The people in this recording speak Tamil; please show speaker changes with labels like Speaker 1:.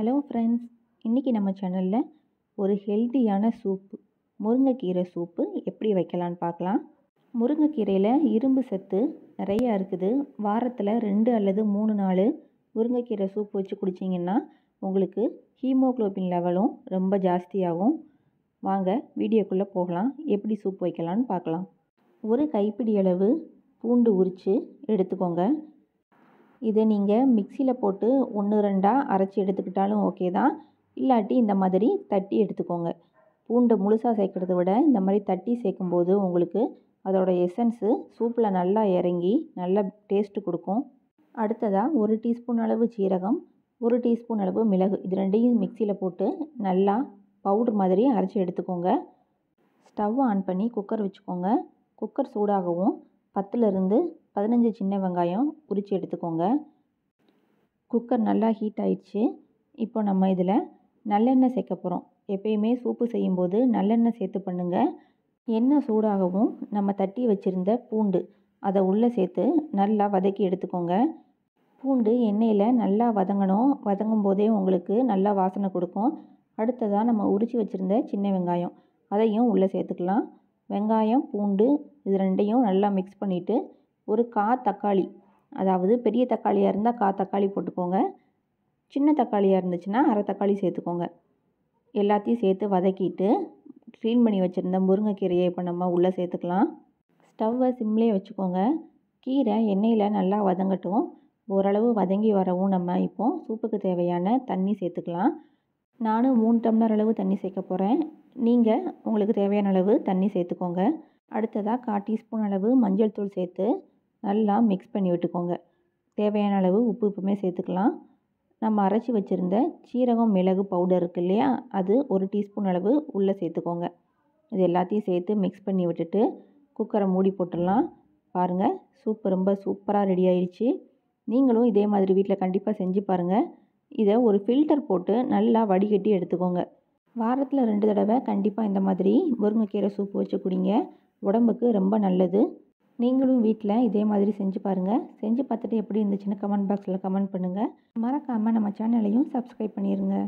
Speaker 1: ஹலோ ஃப்ரெண்ட்ஸ் இன்றைக்கி நம்ம சேனலில் ஒரு ஹெல்த்தியான சூப்பு முருங்கைக்கீரை சூப்பு எப்படி வைக்கலான்னு பார்க்கலாம் முருங்கைக்கீரையில் இரும்பு சத்து நிறையா இருக்குது வாரத்தில் ரெண்டு அல்லது மூணு நாள் முருங்கைக்கீரை சூப் வச்சு குடிச்சிங்கன்னா உங்களுக்கு ஹீமோக்ளோபின் லெவலும் ரொம்ப ஜாஸ்தியாகும் வாங்க வீடியோக்குள்ளே போகலாம் எப்படி சூப் வைக்கலான்னு பார்க்கலாம் ஒரு கைப்பிடி அளவு பூண்டு உரித்து எடுத்துக்கோங்க இதை நீங்கள் மிக்சியில் போட்டு ஒன்று ரெண்டாக அரைச்சி எடுத்துக்கிட்டாலும் ஓகே தான் இல்லாட்டி இந்த மாதிரி தட்டி எடுத்துக்கோங்க பூண்டை முழுசாக சேர்க்குறத விட இந்த மாதிரி தட்டி சேர்க்கும்போது உங்களுக்கு அதோடய எசன்ஸு சூப்பில் நல்லா இறங்கி நல்லா டேஸ்ட்டு கொடுக்கும் அடுத்ததாக ஒரு டீஸ்பூன் அளவு சீரகம் ஒரு டீஸ்பூன் அளவு மிளகு இது ரெண்டையும் மிக்சியில் போட்டு நல்லா பவுடர் மாதிரி அரைச்சி எடுத்துக்கோங்க ஸ்டவ் ஆன் பண்ணி குக்கர் வச்சுக்கோங்க குக்கர் சூடாகவும் பத்துலேருந்து பதினஞ்சு சின்ன வெங்காயம் உரித்து எடுத்துக்கோங்க குக்கர் நல்லா ஹீட் ஆயிடுச்சு இப்போ நம்ம இதில் நல்லெண்ணெய் சேர்க்க போகிறோம் எப்பயுமே சூப்பு செய்யும்போது நல்லெண்ணெய் சேர்த்து பண்ணுங்கள் எண்ணெய் சூடாகவும் நம்ம தட்டி வச்சுருந்த பூண்டு அதை உள்ளே சேர்த்து நல்லா வதக்கி எடுத்துக்கோங்க பூண்டு எண்ணெயில் நல்லா வதங்கணும் வதங்கும் போதே உங்களுக்கு நல்லா வாசனை கொடுக்கும் அடுத்ததாக நம்ம உரித்து வச்சுருந்த சின்ன வெங்காயம் அதையும் உள்ளே சேர்த்துக்கலாம் வெங்காயம் பூண்டு இது ரெண்டையும் நல்லா மிக்ஸ் பண்ணிவிட்டு ஒரு கா தக்காளி அதாவது பெரிய தக்காளியாக இருந்தால் கா தக்காளி போட்டுக்கோங்க சின்ன தக்காளியாக இருந்துச்சுன்னா அரை தக்காளி சேர்த்துக்கோங்க எல்லாத்தையும் சேர்த்து வதக்கிட்டு க்ளீன் பண்ணி வச்சுருந்த முருங்கைக்கீரையை இப்போ நம்ம உள்ளே சேர்த்துக்கலாம் ஸ்டவ்வை சிம்லேயே வச்சுக்கோங்க கீரை எண்ணெயில் நல்லா வதங்கட்டும் ஓரளவு வதங்கி வரவும் நம்ம இப்போ சூப்புக்கு தேவையான தண்ணி சேர்த்துக்கலாம் நானும் மூணு டம்ளர் அளவு தண்ணி சேர்க்க போகிறேன் நீங்கள் உங்களுக்கு தேவையான அளவு தண்ணி சேர்த்துக்கோங்க அடுத்ததாக கால் டீஸ்பூன் அளவு மஞ்சள் தூள் சேர்த்து நல்லா மிக்ஸ் பண்ணி விட்டுக்கோங்க தேவையான அளவு உப்பு உப்புமே சேர்த்துக்கலாம் நம்ம அரைச்சி வச்சுருந்த சீரகம் மிளகு பவுடர் இருக்குது இல்லையா அது ஒரு டீஸ்பூன் அளவு உள்ளே சேர்த்துக்கோங்க இது எல்லாத்தையும் சேர்த்து மிக்ஸ் பண்ணி விட்டுட்டு குக்கரை மூடி போட்டுடலாம் பாருங்கள் சூப்பு ரொம்ப சூப்பராக ரெடி ஆயிடுச்சு நீங்களும் இதே மாதிரி வீட்டில் கண்டிப்பாக செஞ்சு பாருங்கள் இதை ஒரு ஃபில்டர் போட்டு நல்லா வடிகட்டி எடுத்துக்கோங்க வாரத்தில் ரெண்டு தடவை கண்டிப்பாக இந்த மாதிரி முருங்கைக்கீரை சூப்பு வச்சு குடிங்க உடம்புக்கு ரொம்ப நல்லது நீங்களும் வீட்டில் இதே மாதிரி செஞ்சு பாருங்கள் செஞ்சு பார்த்துட்டு எப்படி இருந்துச்சுன்னு கமெண்ட் பாக்ஸில் கமெண்ட் பண்ணுங்கள் மறக்காமல் நம்ம சேனலையும் சப்ஸ்கிரைப் பண்ணிடுங்க